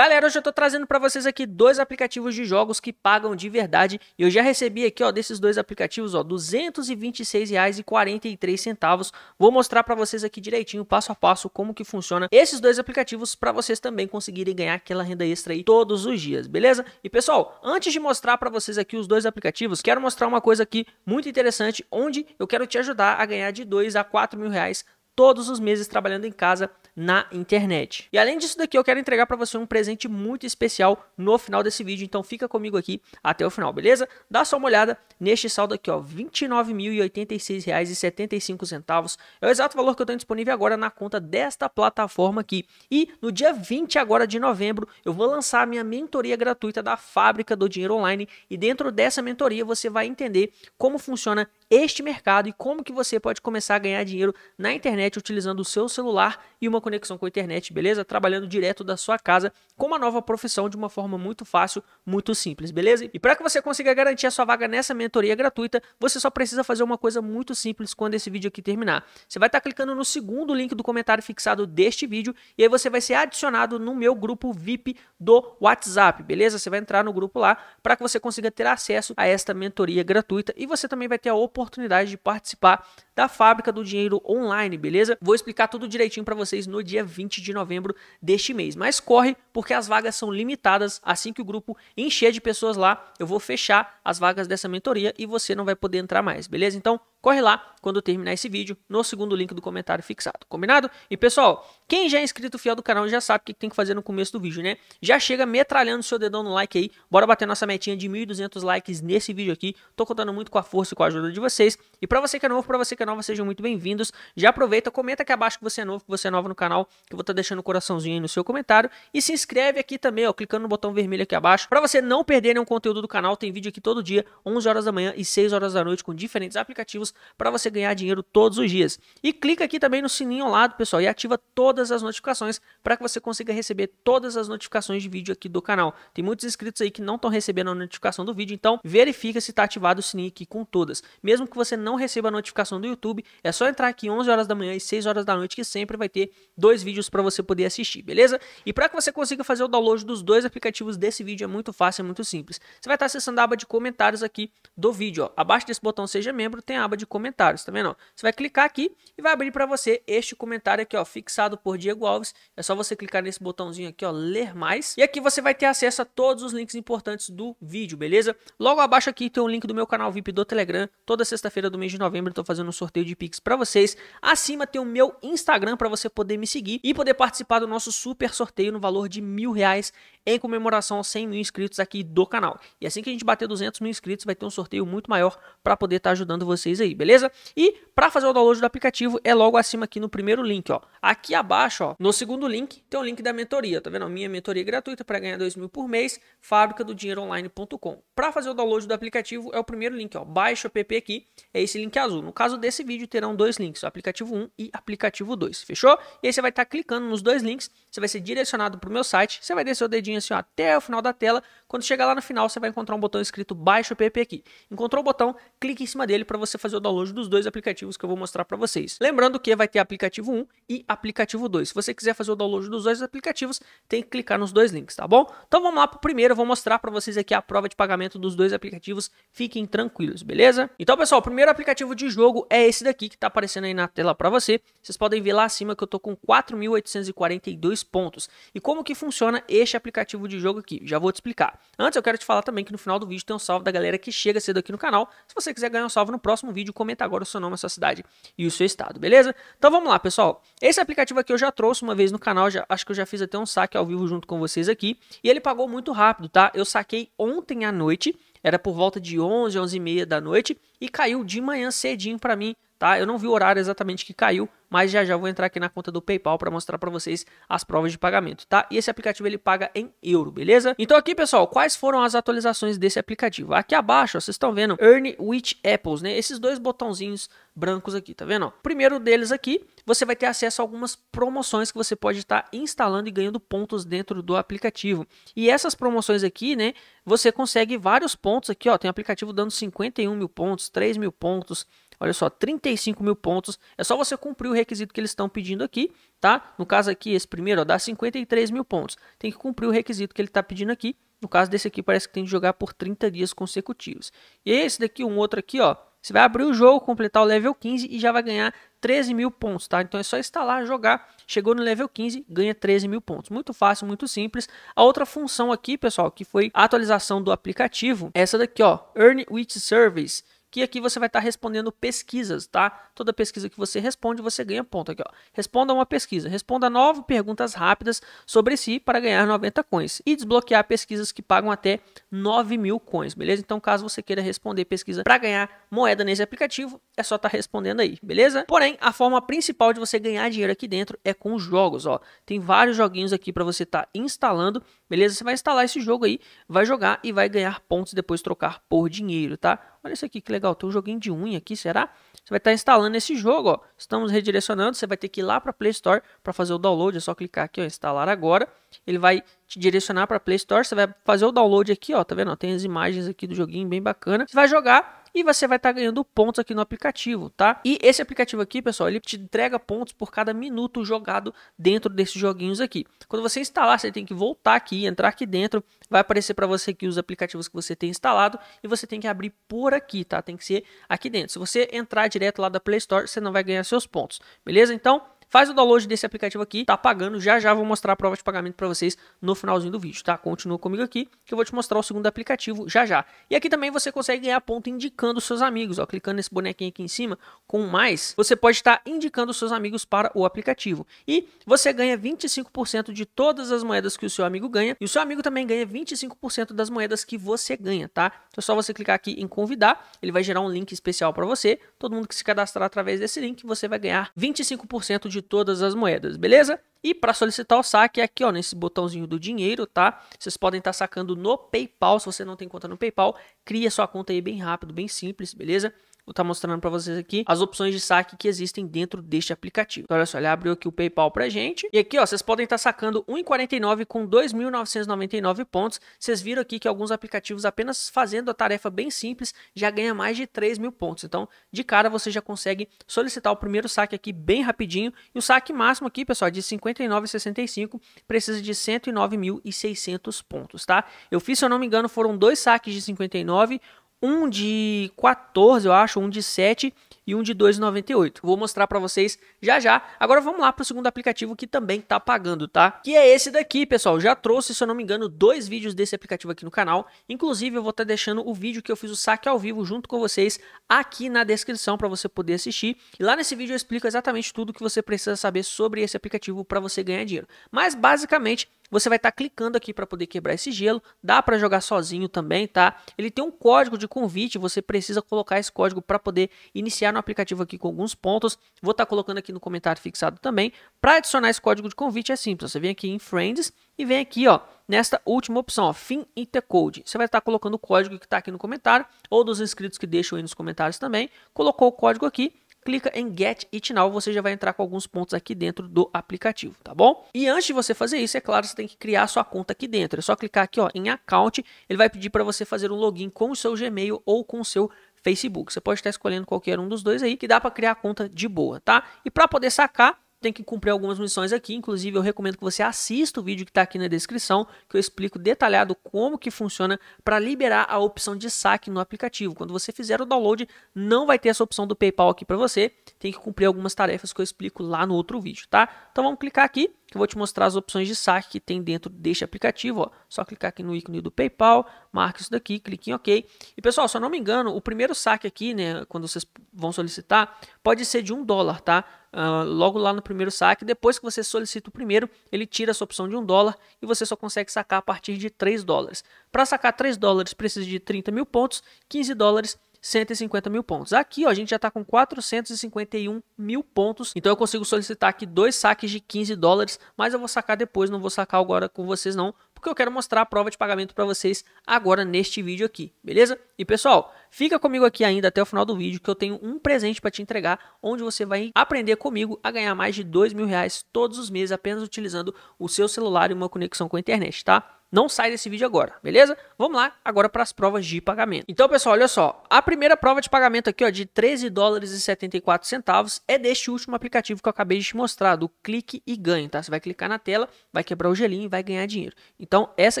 Galera, hoje eu tô trazendo para vocês aqui dois aplicativos de jogos que pagam de verdade. Eu já recebi aqui, ó, desses dois aplicativos, ó, R$ 226,43. Vou mostrar para vocês aqui direitinho, passo a passo, como que funciona esses dois aplicativos para vocês também conseguirem ganhar aquela renda extra aí todos os dias, beleza? E pessoal, antes de mostrar para vocês aqui os dois aplicativos, quero mostrar uma coisa aqui muito interessante, onde eu quero te ajudar a ganhar de 2 a 4 mil reais todos os meses trabalhando em casa na internet. E além disso daqui, eu quero entregar para você um presente muito especial no final desse vídeo, então fica comigo aqui até o final, beleza? Dá só uma olhada neste saldo aqui, ó, R$ 29.086,75. É o exato valor que eu tenho disponível agora na conta desta plataforma aqui. E no dia 20 agora de novembro, eu vou lançar a minha mentoria gratuita da Fábrica do Dinheiro Online e dentro dessa mentoria você vai entender como funciona este mercado e como que você pode começar a ganhar dinheiro na internet utilizando o seu celular e uma conexão com a internet, beleza? Trabalhando direto da sua casa com uma nova profissão de uma forma muito fácil, muito simples, beleza? E para que você consiga garantir a sua vaga nessa mentoria gratuita, você só precisa fazer uma coisa muito simples quando esse vídeo aqui terminar. Você vai estar tá clicando no segundo link do comentário fixado deste vídeo e aí você vai ser adicionado no meu grupo VIP do WhatsApp, beleza? Você vai entrar no grupo lá para que você consiga ter acesso a esta mentoria gratuita e você também vai ter a oportunidade oportunidade de participar da Fábrica do Dinheiro online, beleza? Vou explicar tudo direitinho para vocês no dia 20 de novembro deste mês. Mas corre, porque as vagas são limitadas. Assim que o grupo encher de pessoas lá, eu vou fechar as vagas dessa mentoria e você não vai poder entrar mais, beleza? Então, corre lá quando terminar esse vídeo no segundo link do comentário fixado, combinado? E pessoal, quem já é inscrito fiel do canal já sabe o que tem que fazer no começo do vídeo, né? Já chega metralhando seu dedão no like aí, bora bater nossa metinha de 1.200 likes nesse vídeo aqui, tô contando muito com a força e com a ajuda de vocês, e pra você que é novo, pra você que é nova, sejam muito bem-vindos, já aproveita, comenta aqui abaixo que você é novo, que você é nova no canal, que eu vou estar tá deixando o um coraçãozinho aí no seu comentário, e se inscreve aqui também, ó, clicando no botão vermelho aqui abaixo, pra você não perder nenhum conteúdo do canal, tem vídeo aqui todo dia, 11 horas da manhã e 6 horas da noite, com diferentes aplicativos, para você ganhar dinheiro todos os dias. E clica aqui também no sininho ao lado, pessoal, e ativa todas as notificações para que você consiga receber todas as notificações de vídeo aqui do canal. Tem muitos inscritos aí que não estão recebendo a notificação do vídeo, então verifica se está ativado o sininho aqui com todas. Mesmo que você não receba a notificação do YouTube, é só entrar aqui 11 horas da manhã e 6 horas da noite que sempre vai ter dois vídeos para você poder assistir, beleza? E para que você consiga fazer o download dos dois aplicativos desse vídeo é muito fácil, é muito simples. Você vai estar tá acessando a aba de comentários aqui do vídeo, ó. Abaixo desse botão seja membro tem a aba de comentários, tá vendo? Você vai clicar aqui e vai abrir para você este comentário aqui, ó, fixado por Diego Alves. É só você clicar nesse botãozinho aqui, ó, ler mais. E aqui você vai ter acesso a todos os links importantes do vídeo, beleza? Logo abaixo aqui tem um link do meu canal VIP do Telegram. Toda sexta-feira do mês de novembro eu tô fazendo um sorteio de Pix para vocês. Acima tem o meu Instagram para você poder me seguir e poder participar do nosso super sorteio no valor de mil reais em comemoração aos 100 mil inscritos aqui do canal. E assim que a gente bater 200 mil inscritos, vai ter um sorteio muito maior para poder estar tá ajudando vocês aí aí, beleza? E para fazer o download do aplicativo é logo acima aqui no primeiro link, ó. Aqui abaixo, ó, no segundo link, tem o link da mentoria, tá vendo? Minha mentoria é gratuita para ganhar dois mil por mês, fábrica do dinheiroonline.com. Para fazer o download do aplicativo é o primeiro link, ó. Baixa o app aqui, é esse link azul. No caso desse vídeo terão dois links, aplicativo 1 e aplicativo 2, fechou? E aí você vai estar tá clicando nos dois links, você vai ser direcionado para o meu site, você vai descer o dedinho assim ó, até o final da tela. Quando chegar lá no final, você vai encontrar um botão escrito baixa o app aqui. Encontrou o botão, clique em cima dele para você fazer o o download dos dois aplicativos que eu vou mostrar para vocês. Lembrando que vai ter aplicativo 1 e aplicativo 2. Se você quiser fazer o download dos dois aplicativos, tem que clicar nos dois links, tá bom? Então vamos lá para o primeiro, eu vou mostrar para vocês aqui a prova de pagamento dos dois aplicativos. Fiquem tranquilos, beleza? Então, pessoal, o primeiro aplicativo de jogo é esse daqui que está aparecendo aí na tela para você. Vocês podem ver lá acima que eu tô com 4.842 pontos. E como que funciona este aplicativo de jogo aqui? Já vou te explicar. Antes eu quero te falar também que no final do vídeo tem um salve da galera que chega cedo aqui no canal. Se você quiser ganhar um salve no próximo vídeo, vídeo, comenta agora o seu nome, a sua cidade e o seu estado, beleza? Então vamos lá, pessoal. Esse aplicativo aqui eu já trouxe uma vez no canal, já, acho que eu já fiz até um saque ao vivo junto com vocês aqui, e ele pagou muito rápido, tá? Eu saquei ontem à noite, era por volta de 11, 11 e meia da noite, e caiu de manhã cedinho para mim tá? Eu não vi o horário exatamente que caiu, mas já já vou entrar aqui na conta do PayPal para mostrar para vocês as provas de pagamento, tá? E esse aplicativo ele paga em euro, beleza? Então aqui, pessoal, quais foram as atualizações desse aplicativo? Aqui abaixo, ó, vocês estão vendo Earn with Apples, né? Esses dois botãozinhos brancos aqui, tá vendo? Primeiro deles aqui, você vai ter acesso a algumas promoções que você pode estar tá instalando e ganhando pontos dentro do aplicativo. E essas promoções aqui, né, você consegue vários pontos aqui, ó, tem um aplicativo dando 51 mil pontos, 3 mil pontos, Olha só, 35 mil pontos. É só você cumprir o requisito que eles estão pedindo aqui, tá? No caso aqui, esse primeiro ó, dá 53 mil pontos. Tem que cumprir o requisito que ele está pedindo aqui. No caso desse aqui, parece que tem que jogar por 30 dias consecutivos. E esse daqui, um outro aqui, ó. Você vai abrir o jogo, completar o level 15 e já vai ganhar 13 mil pontos, tá? Então é só instalar, jogar. Chegou no level 15, ganha 13 mil pontos. Muito fácil, muito simples. A outra função aqui, pessoal, que foi a atualização do aplicativo, é essa daqui, ó. Earn with Service que aqui você vai estar tá respondendo pesquisas, tá? Toda pesquisa que você responde, você ganha ponto aqui, ó. Responda uma pesquisa, responda nove perguntas rápidas sobre si para ganhar 90 coins e desbloquear pesquisas que pagam até 9 mil coins, beleza? Então, caso você queira responder pesquisa para ganhar moeda nesse aplicativo, é só estar tá respondendo aí, beleza? Porém, a forma principal de você ganhar dinheiro aqui dentro é com jogos, ó. Tem vários joguinhos aqui para você estar tá instalando, beleza? Você vai instalar esse jogo aí, vai jogar e vai ganhar pontos e depois trocar por dinheiro, tá? Olha isso aqui, que legal, tem um joguinho de unha aqui, será? Você vai estar tá instalando esse jogo, ó. Estamos redirecionando, você vai ter que ir lá para Play Store para fazer o download, é só clicar aqui, ó, instalar agora. Ele vai te direcionar para Play Store, você vai fazer o download aqui, ó, tá vendo? tem as imagens aqui do joguinho bem bacana. Você vai jogar e você vai estar tá ganhando pontos aqui no aplicativo, tá? E esse aplicativo aqui, pessoal, ele te entrega pontos por cada minuto jogado dentro desses joguinhos aqui. Quando você instalar, você tem que voltar aqui, entrar aqui dentro, vai aparecer para você aqui os aplicativos que você tem instalado e você tem que abrir por aqui, tá? Tem que ser aqui dentro. Se você entrar direto lá da Play Store, você não vai ganhar seus pontos, beleza? Então, Faz o download desse aplicativo aqui, tá pagando, já já vou mostrar a prova de pagamento para vocês no finalzinho do vídeo, tá? Continua comigo aqui que eu vou te mostrar o segundo aplicativo já já. E aqui também você consegue ganhar ponto indicando seus amigos, ó, clicando nesse bonequinho aqui em cima com mais, você pode estar tá indicando seus amigos para o aplicativo. E você ganha 25% de todas as moedas que o seu amigo ganha e o seu amigo também ganha 25% das moedas que você ganha, tá? Então é só você clicar aqui em convidar, ele vai gerar um link especial para você. Todo mundo que se cadastrar através desse link, você vai ganhar 25% de de todas as moedas, beleza? E para solicitar o saque é aqui, ó, nesse botãozinho do dinheiro, tá? Vocês podem estar tá sacando no PayPal, se você não tem conta no PayPal, cria sua conta aí bem rápido, bem simples, beleza? vou estar tá mostrando para vocês aqui as opções de saque que existem dentro deste aplicativo. Então, olha só, ele abriu aqui o PayPal para gente. E aqui, ó, vocês podem estar tá sacando 1,49 com 2.999 pontos. Vocês viram aqui que alguns aplicativos apenas fazendo a tarefa bem simples já ganha mais de 3 mil pontos. Então, de cara, você já consegue solicitar o primeiro saque aqui bem rapidinho. E o saque máximo aqui, pessoal, é de 59,65 precisa de 109.600 pontos, tá? Eu fiz, se eu não me engano, foram dois saques de 59 um de 14, eu acho, um de 7 e um de 2,98. Vou mostrar para vocês já já. Agora vamos lá para o segundo aplicativo que também tá pagando, tá? Que é esse daqui, pessoal. Já trouxe, se eu não me engano, dois vídeos desse aplicativo aqui no canal. Inclusive, eu vou estar tá deixando o vídeo que eu fiz o saque ao vivo junto com vocês aqui na descrição para você poder assistir. E lá nesse vídeo eu explico exatamente tudo que você precisa saber sobre esse aplicativo para você ganhar dinheiro. Mas basicamente você vai estar tá clicando aqui para poder quebrar esse gelo. Dá para jogar sozinho também, tá? Ele tem um código de convite, você precisa colocar esse código para poder iniciar no aplicativo aqui com alguns pontos. Vou estar tá colocando aqui no comentário fixado também. Para adicionar esse código de convite é simples, você vem aqui em Friends e vem aqui, ó, nesta última opção, ó, Fin Intercode. Você vai estar tá colocando o código que está aqui no comentário ou dos inscritos que deixam aí nos comentários também. Colocou o código aqui, clica em Get It Now, você já vai entrar com alguns pontos aqui dentro do aplicativo, tá bom? E antes de você fazer isso, é claro, você tem que criar sua conta aqui dentro. É só clicar aqui ó, em Account, ele vai pedir para você fazer um login com o seu Gmail ou com o seu Facebook. Você pode estar escolhendo qualquer um dos dois aí, que dá para criar a conta de boa, tá? E para poder sacar, tem que cumprir algumas missões aqui, inclusive eu recomendo que você assista o vídeo que está aqui na descrição, que eu explico detalhado como que funciona para liberar a opção de saque no aplicativo. Quando você fizer o download, não vai ter essa opção do PayPal aqui para você, tem que cumprir algumas tarefas que eu explico lá no outro vídeo, tá? Então vamos clicar aqui, que eu vou te mostrar as opções de saque que tem dentro deste aplicativo, ó. Só clicar aqui no ícone do PayPal, marca isso daqui, clique em OK. E pessoal, se eu não me engano, o primeiro saque aqui, né, quando vocês vão solicitar, pode ser de um dólar, tá? uh, logo lá no primeiro saque. Depois que você solicita o primeiro, ele tira a sua opção de 1 dólar e você só consegue sacar a partir de 3 dólares. Para sacar 3 dólares, precisa de 30 mil pontos, 15 dólares 150 mil pontos. Aqui ó, a gente já está com 451 mil pontos, então eu consigo solicitar aqui dois saques de 15 dólares, mas eu vou sacar depois, não vou sacar agora com vocês não, porque eu quero mostrar a prova de pagamento para vocês agora neste vídeo aqui, beleza? E pessoal, fica comigo aqui ainda até o final do vídeo que eu tenho um presente para te entregar, onde você vai aprender comigo a ganhar mais de dois mil reais todos os meses apenas utilizando o seu celular e uma conexão com a internet, tá? Não sai desse vídeo agora, beleza? Vamos lá agora para as provas de pagamento. Então, pessoal, olha só. A primeira prova de pagamento aqui ó, de 13 dólares e 74 centavos é deste último aplicativo que eu acabei de te mostrar, do clique e ganho, tá? Você vai clicar na tela, vai quebrar o gelinho e vai ganhar dinheiro. Então, essa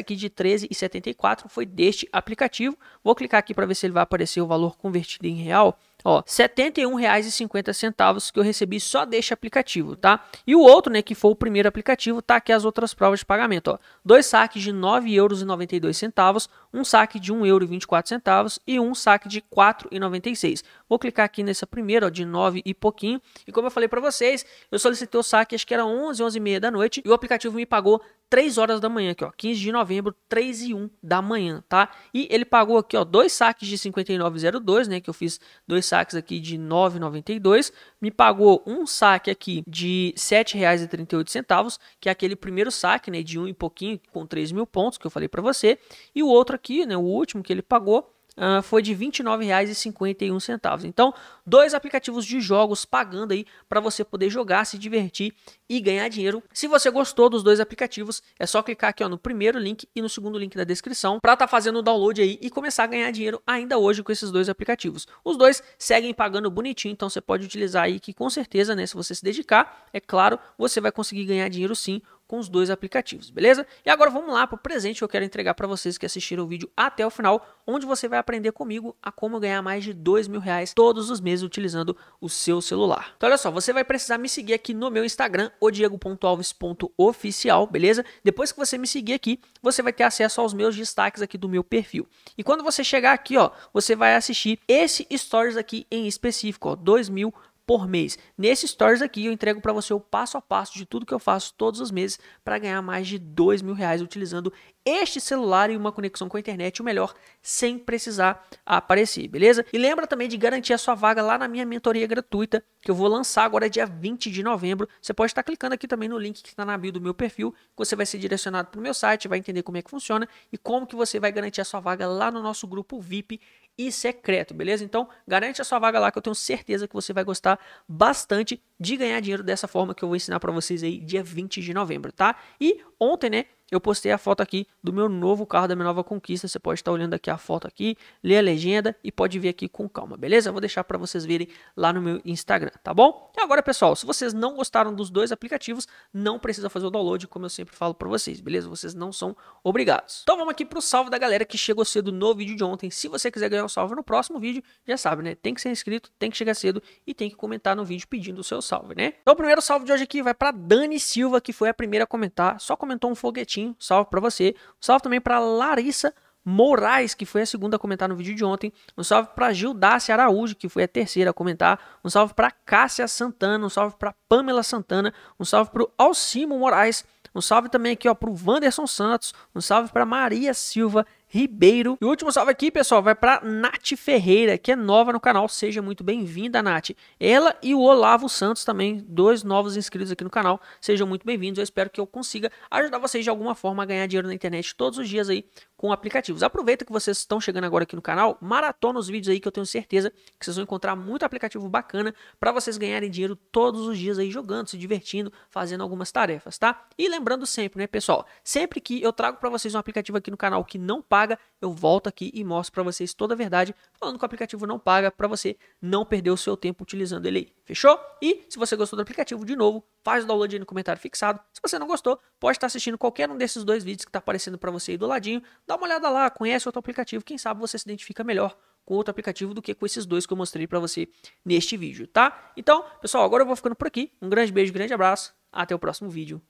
aqui de 13,74 foi deste aplicativo. Vou clicar aqui para ver se ele vai aparecer o valor convertido em real. Ó, R$ 71,50 que eu recebi só deste aplicativo, tá? E o outro, né, que foi o primeiro aplicativo, tá aqui as outras provas de pagamento, ó. Dois saques de R$ 9,92, um saque de 1,24€ e um saque de 4,96. Vou clicar aqui nessa primeira, ó, de 9 e pouquinho. E como eu falei para vocês, eu solicitei o saque, acho que era 11, 11 e meia da noite, e o aplicativo me pagou 3 horas da manhã, aqui, ó, 15 de novembro, 3 e 1 da manhã, tá? E ele pagou aqui, ó, dois saques de 59,02, né, que eu fiz dois saques aqui de 9,92, me pagou um saque aqui de R$ 7,38, que é aquele primeiro saque, né, de um e pouquinho, com 3 mil pontos, que eu falei para você, e o outro aqui, né, o último que ele pagou, uh, foi de R$ 29,51. Então, dois aplicativos de jogos pagando aí para você poder jogar, se divertir e ganhar dinheiro. Se você gostou dos dois aplicativos, é só clicar aqui ó, no primeiro link e no segundo link da descrição para estar tá fazendo o download aí e começar a ganhar dinheiro ainda hoje com esses dois aplicativos. Os dois seguem pagando bonitinho, então você pode utilizar aí que com certeza, né, se você se dedicar, é claro, você vai conseguir ganhar dinheiro sim com os dois aplicativos, beleza? E agora vamos lá para o presente que eu quero entregar para vocês que assistiram o vídeo até o final, onde você vai aprender comigo a como ganhar mais de dois mil reais todos os meses utilizando o seu celular. Então olha só, você vai precisar me seguir aqui no meu Instagram, odiego.alves.oficial, beleza? Depois que você me seguir aqui, você vai ter acesso aos meus destaques aqui do meu perfil. E quando você chegar aqui, ó, você vai assistir esse stories aqui em específico, ó, dois mil por mês. Nesse Stories aqui eu entrego para você o passo a passo de tudo que eu faço todos os meses para ganhar mais de dois mil reais utilizando este celular e uma conexão com a internet, o melhor, sem precisar aparecer, beleza? E lembra também de garantir a sua vaga lá na minha mentoria gratuita que eu vou lançar agora dia 20 de novembro. Você pode estar clicando aqui também no link que está na bio do meu perfil, você vai ser direcionado para o meu site, vai entender como é que funciona e como que você vai garantir a sua vaga lá no nosso grupo VIP e secreto, beleza? Então, garante a sua vaga lá que eu tenho certeza que você vai gostar bastante de ganhar dinheiro dessa forma que eu vou ensinar para vocês aí dia 20 de novembro, tá? E ontem, né, eu postei a foto aqui do meu novo carro, da minha nova conquista. Você pode estar olhando aqui a foto aqui, ler a legenda e pode ver aqui com calma, beleza? Eu vou deixar para vocês verem lá no meu Instagram, tá bom? E agora, pessoal, se vocês não gostaram dos dois aplicativos, não precisa fazer o download, como eu sempre falo para vocês, beleza? Vocês não são obrigados. Então vamos aqui pro salve da galera que chegou cedo no vídeo de ontem. Se você quiser ganhar o um salve no próximo vídeo, já sabe, né? Tem que ser inscrito, tem que chegar cedo e tem que comentar no vídeo pedindo o seu salve, né? Então o primeiro salve de hoje aqui vai para Dani Silva, que foi a primeira a comentar, só comentou um foguetinho, salve para você. Salve também para Larissa Moraes, que foi a segunda a comentar no vídeo de ontem. Um salve para Gildácia Araújo, que foi a terceira a comentar. Um salve para Cássia Santana. Um salve para Pamela Santana. Um salve para Alcimo Moraes. Um salve também aqui ó, para o Wanderson Santos. Um salve para Maria Silva. Ribeiro. E o último salve aqui, pessoal, vai para Nath Ferreira, que é nova no canal. Seja muito bem-vinda, Nath. Ela e o Olavo Santos também, dois novos inscritos aqui no canal. Sejam muito bem-vindos. Eu espero que eu consiga ajudar vocês de alguma forma a ganhar dinheiro na internet todos os dias aí com aplicativos. Aproveita que vocês estão chegando agora aqui no canal, maratona os vídeos aí que eu tenho certeza que vocês vão encontrar muito aplicativo bacana para vocês ganharem dinheiro todos os dias aí jogando, se divertindo, fazendo algumas tarefas, tá? E lembrando sempre, né, pessoal, sempre que eu trago para vocês um aplicativo aqui no canal que não paga paga, eu volto aqui e mostro para vocês toda a verdade, falando que o aplicativo não paga para você não perder o seu tempo utilizando ele aí. Fechou? E se você gostou do aplicativo, de novo, faz o download aí no comentário fixado. Se você não gostou, pode estar assistindo qualquer um desses dois vídeos que está aparecendo para você aí do ladinho. Dá uma olhada lá, conhece outro aplicativo, quem sabe você se identifica melhor com outro aplicativo do que com esses dois que eu mostrei para você neste vídeo, tá? Então, pessoal, agora eu vou ficando por aqui. Um grande beijo, grande abraço. Até o próximo vídeo.